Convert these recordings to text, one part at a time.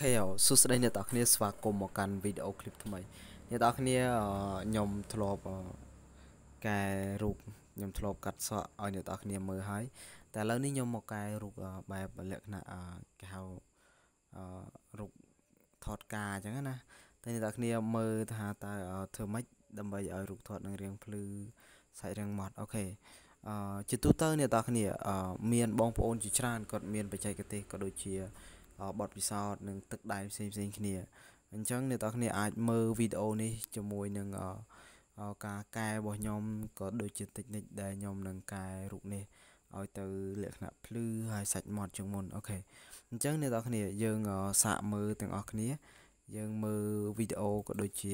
ខេសួស្តីអ្នកនរគ្នាស្វាគមន៍មកកាន់វីដេអូឃ្លីបថ្មីអ្នកនរគ្នាខ្ញុំធ្លាប់កែរូបខ្ញុំធ្លាប់កាត់សក់ឲ្យអ្នកនរគ្នាមើលហើយ តែឥឡូវនេះខ្ញុំមកកែរូបបែបលក្ខណៈគេហៅរូបថតការអញ្ចឹងណាតែអ្នកនរគ្នាមើលថាតើធ្វើម៉េចដើម្បីឲ្យរូបថតនឹងរៀងភ្លឺសាច់រៀងម៉ត់អូខេអឺជាទូទៅអ្នកនរគ្នា មាន បងប្អូនជាច្រើនគាត់មានបច្ចេកទេសក៏ដូចជាបទពិសោធន៍និងទឹកដៃផ្សេងផ្សេងគ្នាអញ្ចឹងអ្នកទាំងគ្នាអាចមើលវីដេអូនេះជាមួយនឹងការកែរបស់ខ្ញុំក៏ដូចជាតិចនិចដែលខ្ញុំនឹង កែរូបនេះឲ្យទៅលក្ខណៈភ្លឺហើយសាច់ម៉ត់ជាងមុនអូខេអញ្ចឹងអ្នកទាំងគ្នាយើងសាកមើលទាំងអស់គ្នាយើងមើលវីដេអូក៏ដូចជា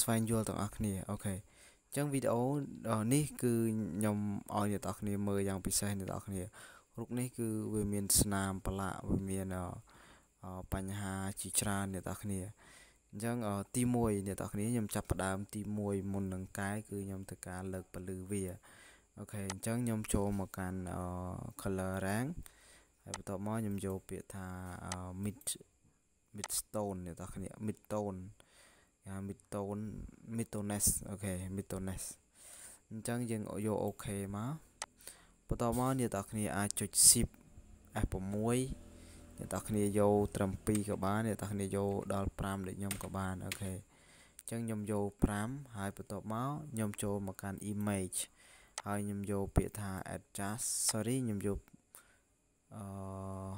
ស្វែងយល់ទាំងអស់គ្នាអូខេអញ្ចឹងវីដេអូនេះគឺខ្ញុំឲ្យអ្នកទាំងគ្នាមើលយ៉ាងពិសេសអ្នកទាំងគ្នារុកនេះគឺវាមានស្នាមប្រឡាក់វាមានបញ្ហាជាច្រើនអ្នកទាំងគ្នាអញ្ចឹងទី1អ្នកទាំងគ្នាខ្ញុំចាប់ផ្ដើមទី1មុននឹងកែគឺខ្ញុំធ្វើការលើកពលឺវាអូខេអញ្ចឹងខ្ញុំចូលមកកាន់ color rank ហើយបន្ទាប់មកខ្ញុំយកពាក្យថា mid mid stone អ្នកទាំងគ្នា mid tone គេហៅ mid tone midtones អូខេ midtones អញ្ចឹងយើងយក OK មកបន្តមកអ្នកនរគ្នាអាចចុច Shift F6 អ្នកនរគ្នាយកត្រឹម2ក៏បានអ្នកនរគ្នាយកដល់5ដូចខ្ញុំក៏បានអូខេអញ្ចឹងខ្ញុំយក5ហើយបន្តមកខ្ញុំចូលមកកាន់ image ហើយខ្ញុំយកពាក្យថា adjust sorry ខ្ញុំយកអឺ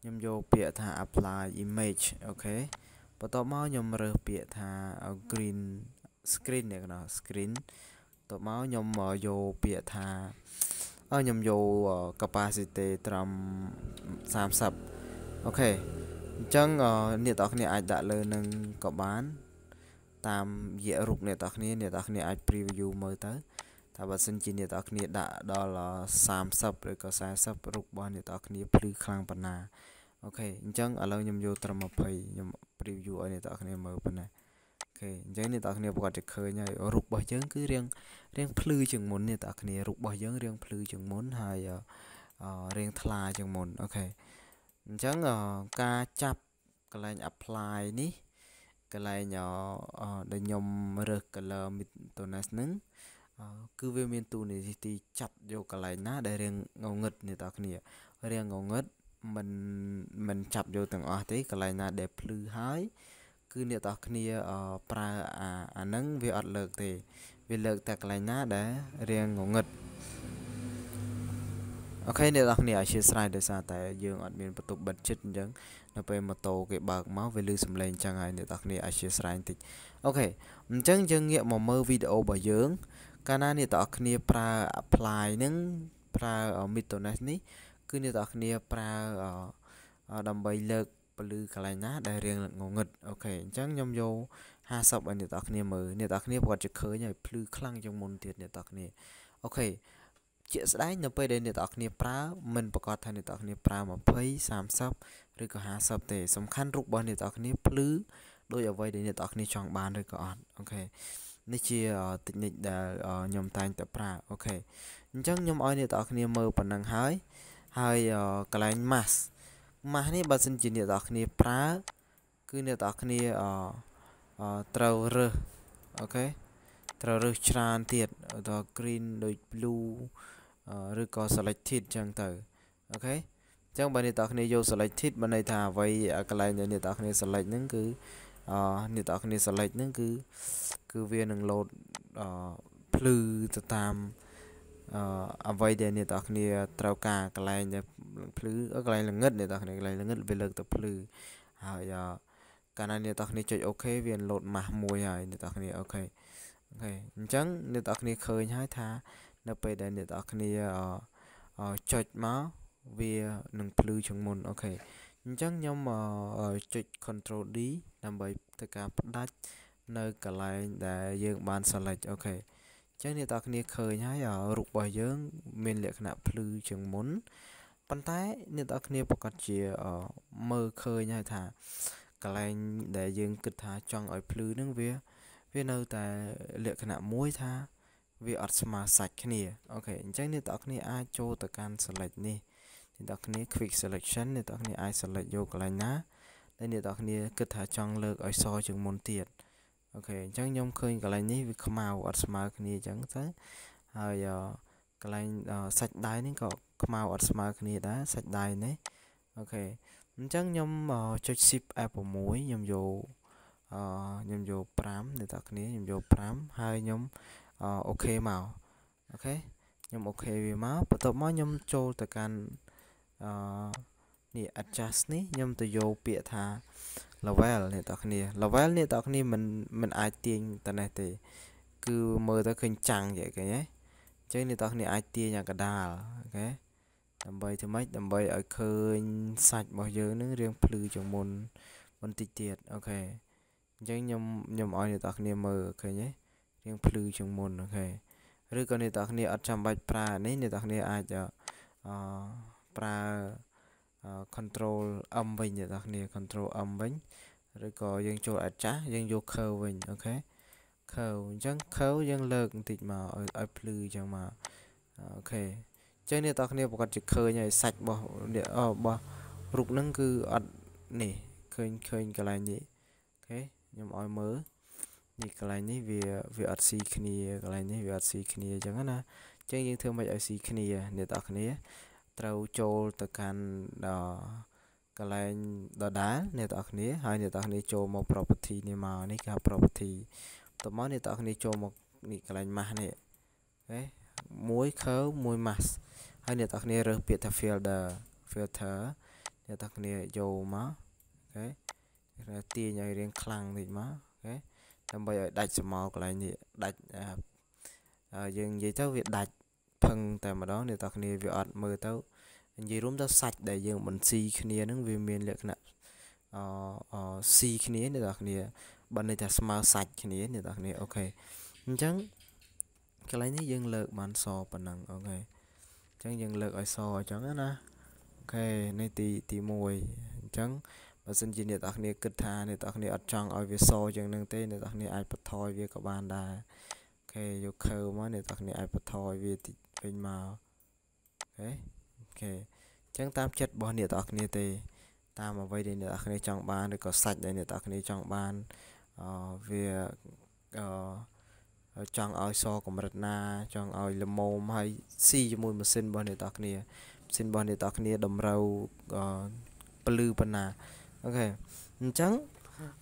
ខ្ញុំយកពាក្យថា apply image អូខេបន្តមកខ្ញុំរើសពាក្យថា green screen នេះកណ្ដោ screen ទៅមកខ្ញុំយកពាក្យថាខ្ញុំយក capacity ត្រឹម30អូខេអញ្ចឹងអ្នកនរគ្នាអាចដាក់លើនឹងក៏បាន តាមរយៈរូបអ្នកនរគ្នាអ្នកនរគ្នាអាច preview មើលទៅថាបើសិនជាអ្នកនរគ្នាដាក់ដល់30ឬក៏40រូបរបស់អ្នកនរគ្នាភ្លឺខ្លាំងប៉ុណ្ណាអូខេអញ្ចឹងឥឡូវខ្ញុំយកត្រឹម20ខ្ញុំ preview ឲ្យអ្នកនរគ្នាមើលប៉ុណ្ណាខេអញ្ចឹងអ្នកទាំងគ្នាប្រកាសជាឃើញហើយរូបរបស់យើងគឺរាងរាងភ្លឺជាងមុនអ្នកទាំងគ្នារូបរបស់យើងរាងភ្លឺជាងមុនហើយរាងថ្លាជាងមុនអូខេអញ្ចឹងការចាប់កន្លែង apply នេះកន្លែងដែលខ្ញុំរើស color midtones ហ្នឹងគឺវាមានទូនីតិចាប់យកកន្លែងណា ដែលរាងងងឹតអ្នកទាំងគ្នារាងងងឹតមិនមិនចាប់យកទាំងអស់ទេកន្លែងណា ដែលភ្លឺហើយគឺអ្នកទាំងគ្នាប្រើអាអាហ្នឹងវាអត់លើកទេ វាលើកតែកន្លែងណាដែលរៀងងងឹតអូខេអ្នកនរគ្នាអធិស្ឋានដោយសារតែយើងអត់មានបន្ទប់បិទជិតអញ្ចឹងនៅពេលម៉ូតូគេបើកមកវាលឺសំឡេងអញ្ចឹងហើយអ្នកនរគ្នាអធិស្ឋានតិចអូខេអញ្ចឹងយើងងាកមកមើលវីដេអូរបស់យើង កាលណាអ្នកនរគ្នាប្រើ apply នឹងប្រើ midtones នេះ គឺអ្នកនរគ្នាប្រើដើម្បីលើកពលឺកន្លែងណាដែលរៀងងងឹតអូខេអញ្ចឹងខ្ញុំយក50ឲ្យអ្នកនរគ្នាមើលអ្នកនរគ្នាគាត់ជិះឃើញហើយភ្លឺខ្លាំងជាងមុនទៀតអ្នកនរគ្នាអូខេជាក់ស្ដែងនៅពេលដែលអ្នកនរគ្នាប្រើមិនប្រកាសថាអ្នកនរគ្នាប្រើ20 30ឬក៏50ទេសំខាន់រូបរបស់អ្នកនរគ្នាភ្លឺដោយអ្វីដែលអ្នកនរគ្នាចង់បានឬក៏អត់អូខេនេះជាតិចនិចដែលខ្ញុំតែងតែប្រើអូខេអញ្ចឹងខ្ញុំឲ្យអ្នកនរគ្នាមើលប៉ុណ្ណឹងហើយហើយកន្លែង mask ម៉ាស់នេះបើសិនជាអ្នកនរគ្នា ប្រើ គឺអ្នកនរគ្នាអឺត្រូវរើសអូខេត្រូវរើសច្រើនទៀតដល់ green ដូច blue ឬក៏ selected អញ្ចឹងទៅអូខេអញ្ចឹងបើអ្នកនរគ្នាយក selected បានន័យថាអ្វីកន្លែងដែលអ្នកនរគ្នា select ហ្នឹងគឺអឺអ្នកនរគ្នា select ហ្នឹងគឺ គឺវានឹង load អឺភ្លឺទៅតាមអអ្វីដែលអ្នកទាំងគ្នាត្រូវការកន្លែងដែលភ្លឺកន្លែងល្ងិតអ្នកទាំងគ្នាកន្លែងល្ងិតវាលើកទៅភ្លឺហើយកាលណាអ្នកទាំងគ្នាចុចអូខេវាលោតម៉ាស់មួយហើយអ្នកទាំងគ្នាអូខេអូខេអញ្ចឹងអ្នកទាំងគ្នាឃើញហើយថានៅពេលដែលអ្នកទាំងគ្នាចុចមកវានឹងភ្លឺជាងមុនអូខេអញ្ចឹងខ្ញុំចុច control D ដើម្បីធ្វើការផ្ដាច់នៅកន្លែងដែល យើង បាន select អូខេចឹងអ្នកទាំងគ្នាឃើញហើយរូបរបស់យើងមានលក្ខណៈភ្លឺជាងមុនប៉ុន្តែអ្នកទាំងគ្នាប្រកាសជាមើលឃើញហើយថាកន្លែងដែលយើងគិតថាចង់ឲ្យភ្លឺនឹងវា វានៅតែលក្ខណៈមួយថាវាអត់ស្មើសាច់គ្នាអូខេអញ្ចឹងអ្នកទាំងគ្នាអាចចូលទៅកាន់ select នេះអ្នកទាំងគ្នា quick selection អ្នកទាំងគ្នាអាច select យកកន្លែងណាដែលអ្នកទាំងគ្នាគិតថាចង់លើកឲ្យសជាងមុនទៀតអូខេអញ្ចឹងខ្ញុំឃើញកន្លែងនេះវាខ្មៅអត់ស្មើគ្នាអញ្ចឹងទៅហើយកន្លែងសាច់ដៃនេះក៏ខ្មៅអត់ស្មើគ្នាដែរសាច់ដៃនេះអូខេអញ្ចឹងខ្ញុំចុច Shift F6 ខ្ញុំយកអឺខ្ញុំយក5អ្នកទាំងគ្នាខ្ញុំយក5ហើយខ្ញុំអូខេមកអូខេខ្ញុំអូខេវាមកបន្ទាប់មកខ្ញុំចូលទៅកាន់អឺនេះ adjust នេះខ្ញុំទៅយកពាក្យថា level អ្នកទាំងគ្នា level អ្នកទាំងគ្នាមិនមិនអាចទាញតនេះទេ គឺមើលទៅឃើញចាំងយ៉ាងគេហ៎អញ្ចឹងអ្នកទាំងគ្នា អាចទាញអាកដាលអូខេដើម្បីធ្វើម៉េចដើម្បីឲ្យឃើញសាច់របស់យើងនឹងរៀងភ្លឺជាងមុនបន្តិចទៀតអូខេអញ្ចឹងខ្ញុំខ្ញុំឲ្យអ្នកទាំងគ្នាមើលឃើញទេរៀងភ្លឺជាងមុនអូខេឬក៏អ្នកទាំងគ្នាអត់ចាំបាច់ប្រើនេះអ្នកទាំងគ្នាអាចអឺប្រើ control m វិញអ្នកនរគ្នា control m វិញឬក៏យើងចូល add ចាស់យើងយក curve វិញអូខេ curve អញ្ចឹង curve យើងលើកបន្តិចមកឲ្យឲ្យភ្លឺអញ្ចឹងមកអូខេអញ្ចឹងអ្នកនរគ្នាប្រកាសជាឃើញហើយសាច់របស់របស់រូបហ្នឹងគឺអត់នេះឃើញឃើញកន្លែងនេះអូខេខ្ញុំឲ្យមើលនេះកន្លែងនេះវាវាអត់ស៊ីគ្នាកន្លែងនេះវាអត់ស៊ីគ្នាអញ្ចឹងណាអញ្ចឹងយើងធ្វើមិនឲ្យស៊ីគ្នាអ្នកនរគ្នាត្រូវចូលទៅកាន់ដល់កន្លែងដដាលអ្នកទាំងអស់គ្នាហើយអ្នកទាំងអស់គ្នាចូលមក property នេះមកនេះគេហៅ property បន្ទាប់មកអ្នកទាំងអស់គ្នាចូលមកនេះកន្លែង mask នេះហេមួយខើមួយ mask ហើយអ្នកទាំងអស់គ្នារើសពាក្យថា filter filter អ្នកទាំងអស់គ្នាយកមកអូខេគេទាញឲ្យរៀងខ្លាំងតិចមកអូខេដើម្បីឲ្យដាច់ស្រមោលកន្លែងនេះដាច់យើងនិយាយទៅវាដាច់ផឹងតែម្ដងអ្នកទាំងគ្នាវាអត់មើលទៅនិយាយរួមទៅសាច់ដែលយើងបន្ស៊ីគ្នានឹងវាមានលក្ខណៈអឺស៊ីគ្នាអ្នកទាំងគ្នាបើន័យថាស្មើសាច់គ្នាអ្នកទាំងគ្នាអូខេអញ្ចឹងកន្លែងនេះយើងលើកបានសប៉ុណ្ណឹងអូខេអញ្ចឹងយើងលើកឲ្យសអញ្ចឹងណាអូខេនេះទីទី1អញ្ចឹងបើសិនជាអ្នកនរគ្នាគិតថាអ្នកនរគ្នាអត់ចង់ឲ្យវាសយ៉ាងនឹងទេអ្នកនរគ្នាអាចបន្ថយវាក៏បានដែរខេយកខើមកអ្នកទាំងគ្នាអាចបន្ថយវាតិចពេញមកអូខេអូខេអញ្ចឹងតាមចិត្តរបស់អ្នកទាំងគ្នាទេតាមអ្វីដែលអ្នកទាំងគ្នាចង់បានឬក៏សាច់ដែលអ្នកទាំងគ្នាចង់បានអឺវាអឺចង់ឲ្យសកម្រិតណា ចង់ឲ្យល្មមហើយស៊ីជាមួយម៉ាស៊ីនរបស់អ្នកទាំងគ្នាម៉ាស៊ីនរបស់អ្នកទាំងគ្នាតម្រូវពលឺប៉ុណ្ណាអូខេអញ្ចឹង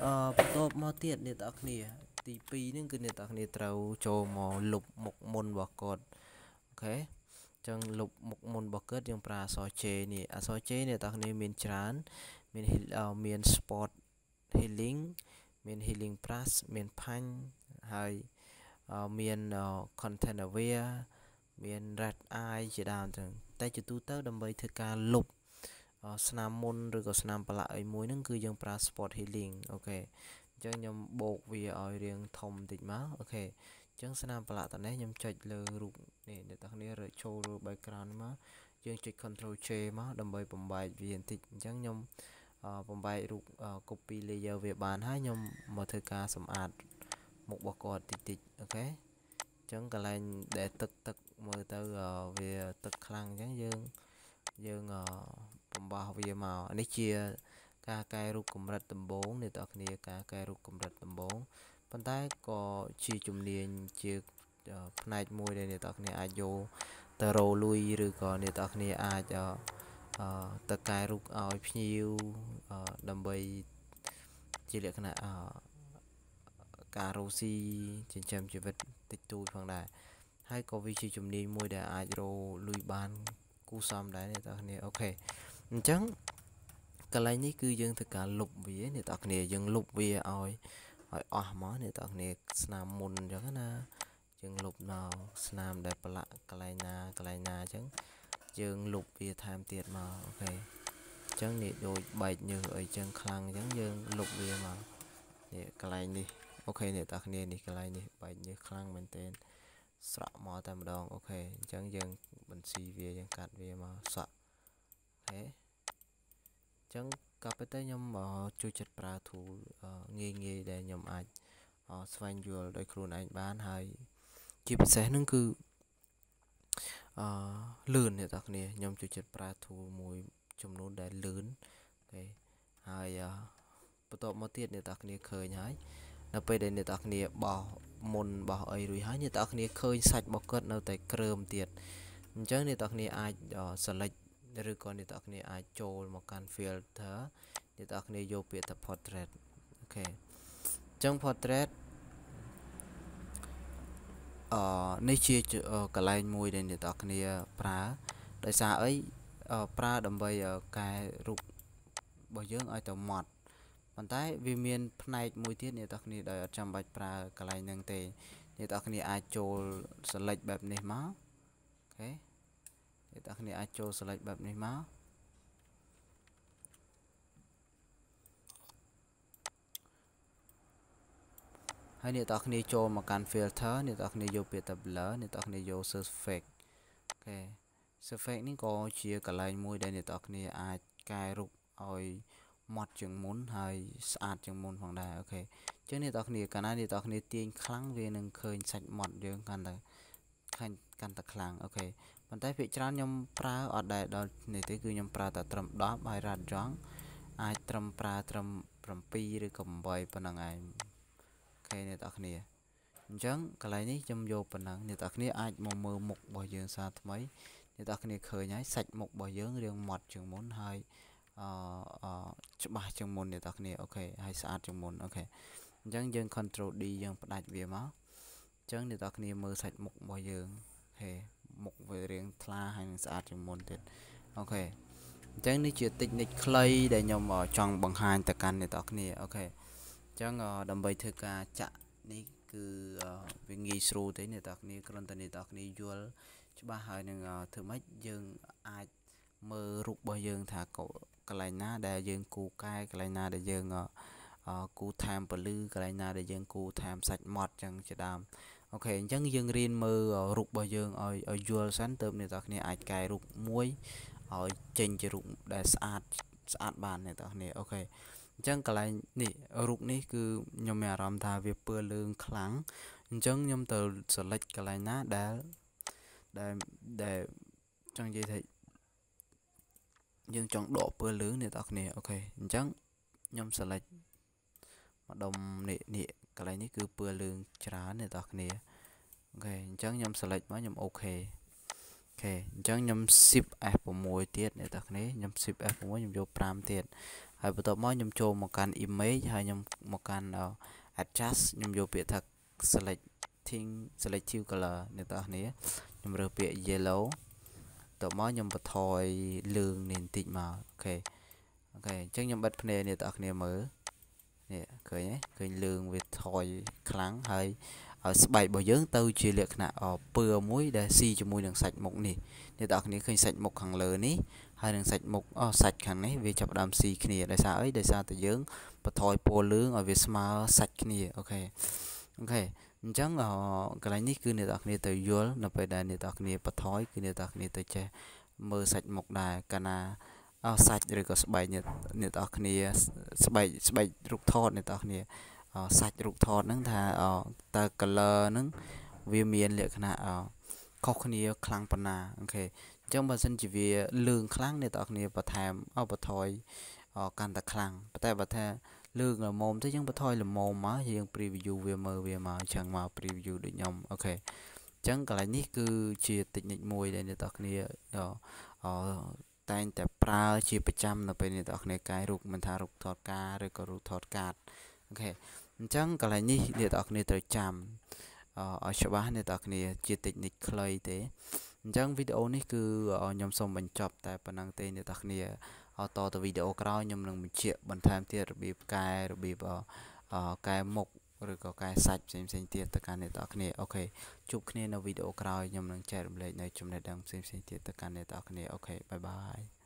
អឺបន្ទាប់មកទៀតអ្នកទាំងគ្នាទី2ហ្នឹងគឺអ្នកទាំងគ្នាត្រូវចូលមកលុបមុខមុនរបស់គាត់អូខេអញ្ចឹងលុបមុខមុនរបស់គាត់យើងប្រើអក្សរ J នេះអក្សរ J អ្នកទាំងគ្នាមានច្រើនមានមាន sport healing មាន healing plus មាន punch ហើយមាន content aware មាន red eye ជាដើមទាំងតែជាទូទៅ ដើម្បីធ្វើការលុបស្នាមមុនឬក៏ស្នាមប្រឡាក់អីមួយហ្នឹងគឺយើងប្រើ spot healing អូខេអញ្ចឹងខ្ញុំបូកវាឲ្យរាងធំបន្តិចមកអូខេអញ្ចឹងស្នាមប្រឡាក់តនេះខ្ញុំចុចលើរូបនេះអ្នកទាំងគ្នារើចូលលើ background មកយើងចុច control J មកដើម្បីបំបែកវាបន្តិចអញ្ចឹងខ្ញុំបំបែករូប copy layer វាបានហើយខ្ញុំមកធ្វើការសម្អាតមុខរបស់គាត់តិចតិចអូខេអញ្ចឹងកន្លែងដែលទឹកទឹកមើលទៅវាទឹកខ្លាំងអញ្ចឹងយើងយើងបំបោះវាមកនេះជាការកែរូបកម្រិតដំបូងអ្នកទាំងគ្នាការកែរូបកម្រិតដំបូងប៉ុន្តែក៏ជា ជំនាញជាផ្នែកមួយដែលអ្នកទាំងគ្នាអាចយកទៅរោលុយឬក៏អ្នកទាំងគ្នាអាចទៅកែរូបឲ្យភ្ញៀវដើម្បីជាលក្ខណៈការរោស៊ីចិញ្ចឹមជីវិតតិចតួចផងដែរហើយក៏វាជាជំនាញមួយដែលអាចរោលុយបានគូសមដែរអ្នកទាំងគ្នាអូខេអញ្ចឹងកន្លែងនេះគឺយើងធ្វើការលុបវាអ្នកទាំងគ្នាយើងលុបវាឲ្យឲ្យអស់មកអ្នកទាំងគ្នាស្នាមមុនអញ្ចឹងណាយើងលុបមកស្នាមដែលប្រឡាក់កន្លែងណាកន្លែងណាអញ្ចឹងយើងលុបវាថែមទៀតមកអូខេអញ្ចឹងនេះដូចបែកញើសអីចឹងខ្លាំងអញ្ចឹងយើងលុបវាមកនេះកន្លែងនេះអូខេអ្នកទាំងគ្នានេះកន្លែងនេះបែកញើសខ្លាំងមែនទែនស្រក់មកតែម្ដងអូខេអញ្ចឹងយើងបញ្ជីវាយើងកាត់វាមកស្រក់អូខេចឹងក៏ប៉ុន្តែខ្ញុំចូលចិត្តប្រើ tool ងាយងាយដែលខ្ញុំអាចស្វែងយល់ដោយខ្លួនឯងបានហើយជាពិសេសហ្នឹងគឺអឺលឿនអ្នកនរគ្នាខ្ញុំចូលចិត្តប្រើ tool មួយចំនួនដែលលឿនទេហើយបន្ទាប់មកទៀតអ្នកនរគ្នាឃើញហើយនៅពេលដែលអ្នកនរគ្នាបោះមុនបោះអីរួចហើយអ្នកនរគ្នាឃើញសាច់របស់គាត់នៅតែក្រើមទៀតអញ្ចឹងអ្នកនរគ្នាអាច select ឬក៏អ្នកទាំងគ្នាអាចចូល មកកាន់ filter អ្នកទាំងគ្នាយកពាក្យថា portrait អូខេអញ្ចឹង portrait អឺនេះជាកន្លែងមួយដែលអ្នកទាំងគ្នាប្រើដោយសារអីប្រើដើម្បីកែរូបរបស់យើងឲ្យទៅម៉ត់ប៉ុន្តែវាមានផ្នែកមួយទៀតអ្នកទាំងគ្នាដែលអត់ចាំបាច់ប្រើកន្លែងហ្នឹងទេអ្នកទាំងគ្នាអាចចូល select បែបនេះមកអូខេអ្នកទាំងគ្នាអាចចូល select បែបនេះមកហើយអ្នកទាំងគ្នាចូលមកកាន់ filter អ្នកទាំងគ្នាយកពាក្យ tabular អ្នកទាំងគ្នាយក surface អូខេ surface នេះក៏ជាកន្លែងមួយ ដែលអ្នកទាំងគ្នាអាចកែរូបឲ្យម៉ត់ជាងមុន ហើយស្អាតជាងមុនផងដែរអូខេអញ្ចឹងអ្នកទាំងគ្នាកាលណាអ្នកទាំងគ្នាទាញខ្លាំងវានឹងឃើញសាច់ម៉ត់យើងកាន់តែខាញ់កាន់តែខ្លាំងអូខេប៉ុន្តែភាគច្រើនខ្ញុំប្រើអត់ដែរដល់នេះទេគឺខ្ញុំប្រើតែត្រឹម10ហើយរ៉ាត់យ៉ងអាចត្រឹមប្រើត្រឹម7ឬក៏8ប៉ុណ្ណឹងឯងអូខេអ្នកនរគ្នាអញ្ចឹងកន្លែងនេះខ្ញុំយកប៉ុណ្ណឹងអ្នកនរគ្នាអាចមកមើលមុខរបស់យើង សារថ្មីអ្នកនរគ្នាឃើញហើយសាច់មុខរបស់យើងរៀងម៉ត់ជាងមុនហើយអឺច្បាស់ជាងមុនអ្នកនរគ្នាអូខេហើយស្អាតជាងមុនអូខេអញ្ចឹងយើង control D យើងផ្ដាច់វាមកអញ្ចឹងអ្នកនរគ្នាមើលសាច់មុខរបស់យើងហេមុខវារៀងថ្លាហើយនឹងស្អាតជាងមុនទៀតអូខេអញ្ចឹងនេះជា technique ខ្លីដែលខ្ញុំចង់បង្ហាញទៅកាន់អ្នកនរគ្នាអូខេអញ្ចឹងដើម្បីធ្វើការចាក់នេះគឺវាងាយស្រួលទេអ្នកនរគ្នាគ្រាន់តែអ្នកនរគ្នាយល់ច្បាស់ហើយនឹងធ្វើម៉េចយើងអាចមើលរូបរបស់យើងថាកន្លែងណាដែលយើងគូកែកន្លែងណាដែលយើងគូតាមពលឺកន្លែងណាដែលយើងគូតាមសាច់ម៉ត់ចឹងជាដើមអូខេអញ្ចឹងយើងរៀនមើលរូបរបស់យើងឲ្យឲ្យ យល់សិនទើបអ្នកនរគ្នាអាចកែរូបមួយឲ្យចេញជារូបដែលស្អាតស្អាតបានអ្នកនរគ្នាអូខេអញ្ចឹងកន្លែងនេះរូបនេះគឺខ្ញុំមានអារម្មណ៍ថាវាពើលឿងខ្លាំងអញ្ចឹងខ្ញុំទៅ select កន្លែងណាដែលដែលដែលចង់និយាយថាយើងចង់ដកពើលឿងអ្នកនរគ្នាអូខេអញ្ចឹងខ្ញុំ select ម្ដុំនេះនេះកន្លែងនេះគឺពណ៌លឿងច្រើនអ្នកនរគ្នាអូខេអញ្ចឹងខ្ញុំ select មកខ្ញុំ OK អូខេអញ្ចឹងខ្ញុំ shift F6 ទៀតអ្នកនរគ្នាខ្ញុំ shift F6 ខ្ញុំយក5ទៀតហើយបន្ទាប់មកខ្ញុំចូលមកកាន់ image ហើយខ្ញុំមកកាន់ adjust ខ្ញុំយកពាក្យថា selecting selective color អ្នកនរគ្នាខ្ញុំរើសពាក្យ yellow តមកខ្ញុំបន្ថយលឿងនេះបន្តិចមកអូខេអូខេអញ្ចឹងខ្ញុំបិទភ្នែកអ្នកនរគ្នាមើលនេះឃើញទេឃើញលឿងវាថយខ្លាំងហើយឲ្យស្បែករបស់យើងទៅជាលក្ខណៈពើមួយ ដែលស៊ីជាមួយនឹងសាច់មុខនេះអ្នកទាំងអស់គ្នាឃើញសាច់មុខខាងលើនេះហើយនឹងសាច់មុខអស់សាច់ខាងនេះវាចាប់ដើមស៊ីគ្នាដោយសារអីដោយសារតែយើងបថយពណ៌លឿងឲ្យវាស្មើសាច់គ្នាអូខេអូខេអញ្ចឹងកន្លែងនេះគឺអ្នកទាំងអស់គ្នាទៅយល់នៅពេលដែលអ្នកទាំងអស់គ្នាបថយគឺអ្នកទាំងអស់គ្នាទៅចេះមើលសាច់មុខដែរកាលណាអស់សាច់ឬក៏ស្បែកអ្នកអ្នកទាំងអស់គ្នាស្បែកស្បែករូបថតអ្នកទាំងអស់គ្នាសាច់រូបថតហ្នឹងថាតើ color ហ្នឹងវាមានលក្ខណៈខុសគ្នា ខ្លាំងប៉ុណ្ណាអូខេអញ្ចឹងបើសិនជាវាលឿងខ្លាំងអ្នកទាំងអស់គ្នាបន្ថែមអបថយកាន់តែខ្លាំងប៉ុន្តែបើថាលឿងល្មមទៅយើងបន្ថយល្មមមកយើង preview វាមើលវាមកអញ្ចឹងមក preview ដូចខ្ញុំអូខេអញ្ចឹងកន្លែងនេះគឺជា technique មួយដែលអ្នកទាំងគ្នាតែងតែប្រើជាប្រចាំនៅពេលនេះបងប្អូនកាយរូបមិនថារូបថតការឬក៏រូបថតកាតអូខេអញ្ចឹងកន្លែងនេះអ្នកនរគ្នាត្រូវចាំឲ្យច្បាស់អ្នកនរគ្នាជាតិចនិចខ្លីទេអញ្ចឹងវីដេអូនេះគឺខ្ញុំសូមបញ្ចប់តែប៉ុណ្ណឹងទេអ្នកនរគ្នាតទៅវីដេអូក្រោយខ្ញុំនឹងបញ្ជាក់បន្ថែមទៀតរបៀបកែរបៀបកែមុខឬក៏កែសាច់ផ្សេងផ្សេងទៀតទៅកាន់អ្នកនរគ្នាអូខេជួបគ្នានៅវីដេអូក្រោយខ្ញុំនឹងចែករំលែកនៅចំណេះដឹងផ្សេងផ្សេងទៀតទៅកាន់អ្នកនរគ្នាអូខេបាយបាយ